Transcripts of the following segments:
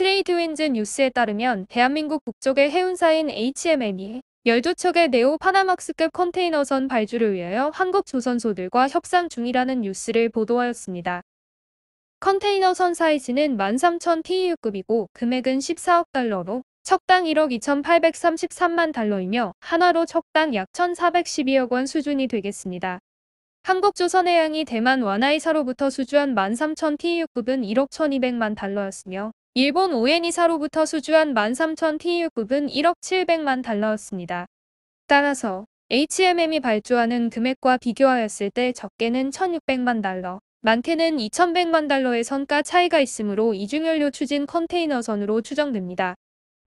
트레이드윈즈 뉴스에 따르면 대한민국 북쪽의 해운사인 h m m 이 12척의 네오 파나막스급 컨테이너선 발주를 위하여 한국 조선소들과 협상 중이라는 뉴스를 보도하였습니다. 컨테이너선 사이즈는 13,000 TEU급이고 금액은 14억 달러로 척당 1억 2,833만 달러이며 한화로 척당 약 1,412억 원 수준이 되겠습니다. 한국조선해양이 대만 와나이사로부터 수주한 13,000 TEU급은 1억 1,200만 달러였으며 일본 오에니사로부터 수주한 13,000TU급은 1억 700만 달러였습니다. 따라서 HMM이 발주하는 금액과 비교하였을 때 적게는 1,600만 달러, 많게는 2,100만 달러의 선가 차이가 있으므로 이중연료 추진 컨테이너선으로 추정됩니다.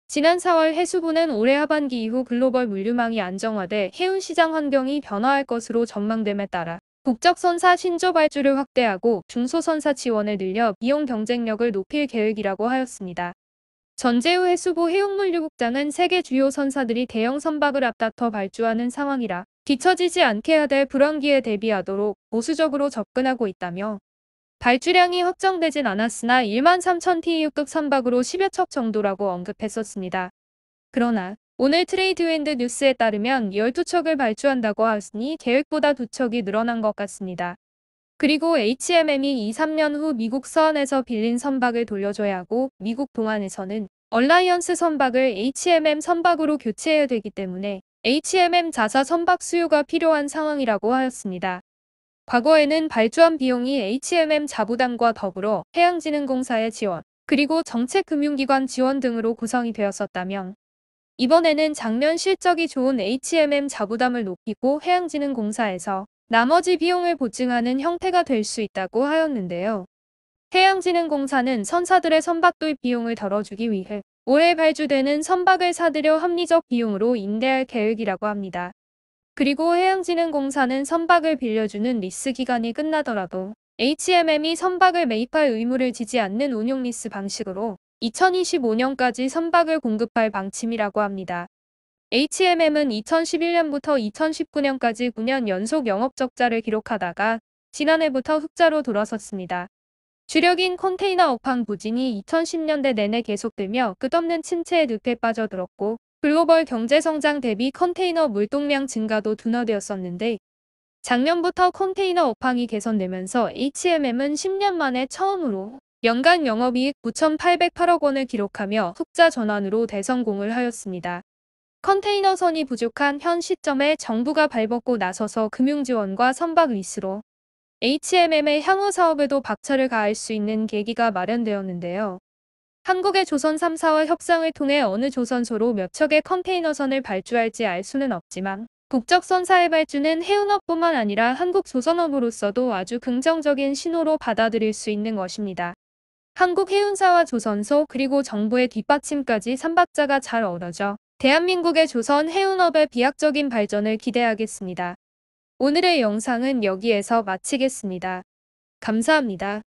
지난 4월 해수부는 올해 하반기 이후 글로벌 물류망이 안정화돼 해운 시장 환경이 변화할 것으로 전망됨에 따라 국적선사 신조 발주를 확대하고 중소선사 지원을 늘려 비용 경쟁력을 높일 계획이라고 하였습니다. 전재우 해수부 해운물류국장은 세계 주요 선사들이 대형 선박을 앞다퉈 발주하는 상황이라 뒤처지지 않게 해야 될 불황기에 대비하도록 보수적으로 접근하고 있다며 발주량이 확정되진 않았으나 1만 3천 TEU급 선박으로 10여 척 정도라고 언급했었습니다. 그러나 오늘 트레이드윈드 뉴스에 따르면 12척을 발주한다고 하으니 였 계획보다 두척이 늘어난 것 같습니다. 그리고 HMM이 2, 3년 후 미국 서안에서 빌린 선박을 돌려줘야 하고 미국 동안에서는 얼라이언스 선박을 HMM 선박으로 교체해야 되기 때문에 HMM 자사 선박 수요가 필요한 상황이라고 하였습니다. 과거에는 발주한 비용이 HMM 자부담과 더불어 해양진흥공사의 지원, 그리고 정책금융기관 지원 등으로 구성이 되었었다면 이번에는 작년 실적이 좋은 HMM 자부담을 높이고 해양지능공사에서 나머지 비용을 보증하는 형태가 될 수 있다고 하였는데요. 해양지능공사는 선사들의 선박 도입 비용을 덜어주기 위해 올해 발주되는 선박을 사들여 합리적 비용으로 임대할 계획이라고 합니다. 그리고 해양지능공사는 선박을 빌려주는 리스 기간이 끝나더라도 HMM이 선박을 매입할 의무를 지지 않는 운용 리스 방식으로 2025년까지 선박을 공급할 방침이라고 합니다. HMM은 2011년부터 2019년까지 9년 연속 영업적자를 기록하다가 지난해부터 흑자로 돌아섰습니다. 주력인 컨테이너 업황 부진이 2010년대 내내 계속되며 끝없는 침체의 늪에 빠져들었고 글로벌 경제 성장 대비 컨테이너 물동량 증가도 둔화되었었는데 작년부터 컨테이너 업황이 개선되면서 HMM은 10년 만에 처음으로 연간 영업이익 9,808억 원을 기록하며 흑자 전환으로 대성공을 하였습니다. 컨테이너선이 부족한 현 시점에 정부가 발벗고 나서서 금융지원과 선박 리스로 HMM의 향후 사업에도 박차를 가할 수 있는 계기가 마련되었는데요. 한국의 조선 3사와 협상을 통해 어느 조선소로 몇 척의 컨테이너선을 발주할지 알 수는 없지만 국적선사의 발주는 해운업뿐만 아니라 한국 조선업으로서도 아주 긍정적인 신호로 받아들일 수 있는 것입니다. 한국해운사와 조선소 그리고 정부의 뒷받침까지 삼박자가 잘 어우러져 대한민국의 조선 해운업의 비약적인 발전을 기대하겠습니다. 오늘의 영상은 여기에서 마치겠습니다. 감사합니다.